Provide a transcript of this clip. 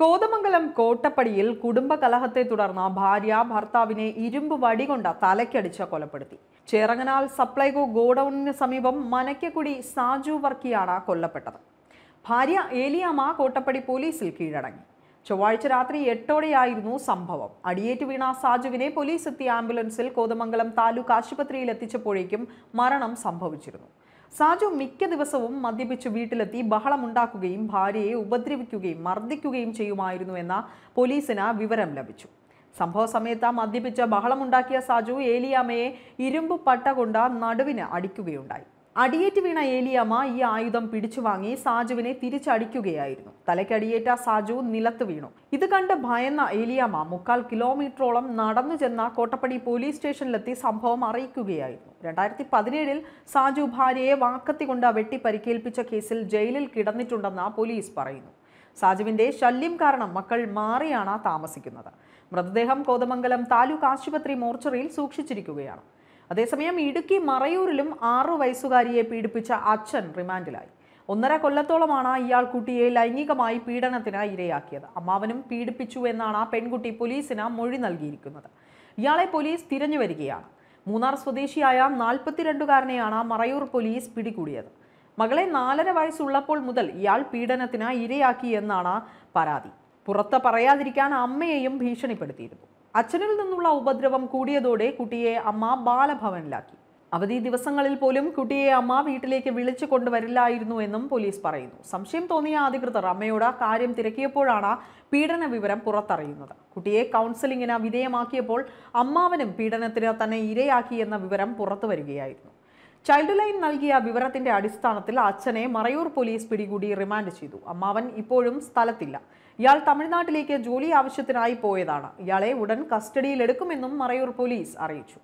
കോതമംഗലം കോട്ടപ്പടിയിൽ കുടുംബകലഹത്തെ തുടർന്ന് ഭാര്യ ഭർത്താവിനെ ഇരുമ്പ് വടികൊണ്ട് തലയ്ക്കടിച്ച് കൊലപ്പെടുത്തി ചേറങ്ങനാൽ സപ്ലൈകോ ഗോഡൌണിന് സമീപം മനയ്ക്കക്കുടി സാജു വർക്കിയാണ് കൊല്ലപ്പെട്ടത് ഭാര്യ ഏലിയാമ്മ കോട്ടപ്പടി പോലീസിൽ കീഴടങ്ങി ചൊവ്വാഴ്ച രാത്രി എട്ടോടെയായിരുന്നു സംഭവം അടിയേറ്റ് വീണ സാജുവിനെ പോലീസ് എത്തിയ ആംബുലൻസിൽ കോതമംഗലം താലൂക്ക് ആശുപത്രിയിൽ എത്തിച്ചപ്പോഴേക്കും മരണം സംഭവിച്ചിരുന്നു സാജു മിക്ക ദിവസവും മദ്യപിച്ച് വീട്ടിലെത്തി ബഹളമുണ്ടാക്കുകയും ഭാര്യയെ ഉപദ്രവിക്കുകയും മർദ്ദിക്കുകയും ചെയ്യുമായിരുന്നു എന്ന പോലീസിന് വിവരം ലഭിച്ചു സംഭവ സമയത്ത് മദ്യപിച്ച് ബഹളമുണ്ടാക്കിയ സാജു ഏലിയാമ്മയെ ഇരുമ്പ് പട്ട കൊണ്ട് നടുവിന് അടിക്കുകയുണ്ടായി അടിയേറ്റ് വീണ ഏലിയാമ്മ ഈ ആയുധം പിടിച്ചു വാങ്ങി സാജുവിനെ തിരിച്ചടിക്കുകയായിരുന്നു തലയ്ക്കടിയേറ്റ സാജു നിലത്ത് വീണു ഇത് കണ്ട് ഭയന്ന ഏലിയാമ്മ മുക്കാൽ കിലോമീറ്ററോളം നടന്നു ചെന്ന കോട്ടപ്പടി പോലീസ് സ്റ്റേഷനിലെത്തി സംഭവം അറിയിക്കുകയായിരുന്നു രണ്ടായിരത്തി പതിനേഴിൽ സാജു ഭാര്യയെ വാക്കത്തി കൊണ്ട് വെട്ടി പരിക്കേൽപ്പിച്ച കേസിൽ ജയിലിൽ കിടന്നിട്ടുണ്ടെന്ന് പോലീസ് പറയുന്നു സാജുവിൻ്റെ ശല്യം കാരണം മക്കൾ മാറിയാണ് താമസിക്കുന്നത് മൃതദേഹം കോതമംഗലം താലൂക്ക് ആശുപത്രി മോർച്ചറിയിൽ സൂക്ഷിച്ചിരിക്കുകയാണ് അതേസമയം ഇടുക്കി മറയൂരിലും ആറു വയസ്സുകാരിയെ പീഡിപ്പിച്ച അച്ഛൻ റിമാൻഡിലായി ഒന്നര കൊല്ലത്തോളമാണ് ഇയാൾ കുട്ടിയെ ലൈംഗികമായി പീഡനത്തിന് ഇരയാക്കിയത് അമ്മാവനും പീഡിപ്പിച്ചു എന്നാണ് പെൺകുട്ടി പോലീസിന് മൊഴി നൽകിയിരിക്കുന്നത് ഇയാളെ പോലീസ് തിരഞ്ഞു വരികയാണ് മൂന്നാർ സ്വദേശിയായ നാൽപ്പത്തിരണ്ടുകാരനെയാണ് മറയൂർ പോലീസ് പിടികൂടിയത് മകളെ നാലര വയസ്സുള്ളപ്പോൾ മുതൽ ഇയാൾ പീഡനത്തിന് ഇരയാക്കി എന്നാണ് പരാതി പുറത്ത് പറയാതിരിക്കാൻ അമ്മയെയും ഭീഷണിപ്പെടുത്തിയിരുന്നു അച്ഛനിൽ നിന്നുള്ള ഉപദ്രവം കൂടിയതോടെ കുട്ടിയെ അമ്മ ബാലഭവനിലാക്കി അവധി ദിവസങ്ങളിൽ പോലും കുട്ടിയെ അമ്മ വീട്ടിലേക്ക് വിളിച്ചു കൊണ്ടുവരില്ലായിരുന്നു എന്നും പോലീസ് പറയുന്നു സംശയം തോന്നിയ അധികൃതർ അമ്മയോട് കാര്യം തിരക്കിയപ്പോഴാണ് പീഡന വിവരം പുറത്തറിയുന്നത് കുട്ടിയെ കൗൺസിലിങ്ങിന് വിധേയമാക്കിയപ്പോൾ അമ്മാവനും പീഡനത്തിന് തന്നെ ഇരയാക്കിയെന്ന വിവരം പുറത്തു വരികയായിരുന്നു ചൈൽഡ് ലൈൻ നൽകിയ വിവരത്തിന്റെ അടിസ്ഥാനത്തിൽ അച്ഛനെ മറയൂർ പോലീസ് പിടികൂടി റിമാൻഡ് ചെയ്തു അമ്മാവൻ ഇപ്പോഴും സ്ഥലത്തില്ല ഇയാൾ തമിഴ്നാട്ടിലേക്ക് ജോലി ആവശ്യത്തിനായി പോയതാണ് ഇയാളെ ഉടൻ കസ്റ്റഡിയിലെടുക്കുമെന്നും മറയൂർ പോലീസ് അറിയിച്ചു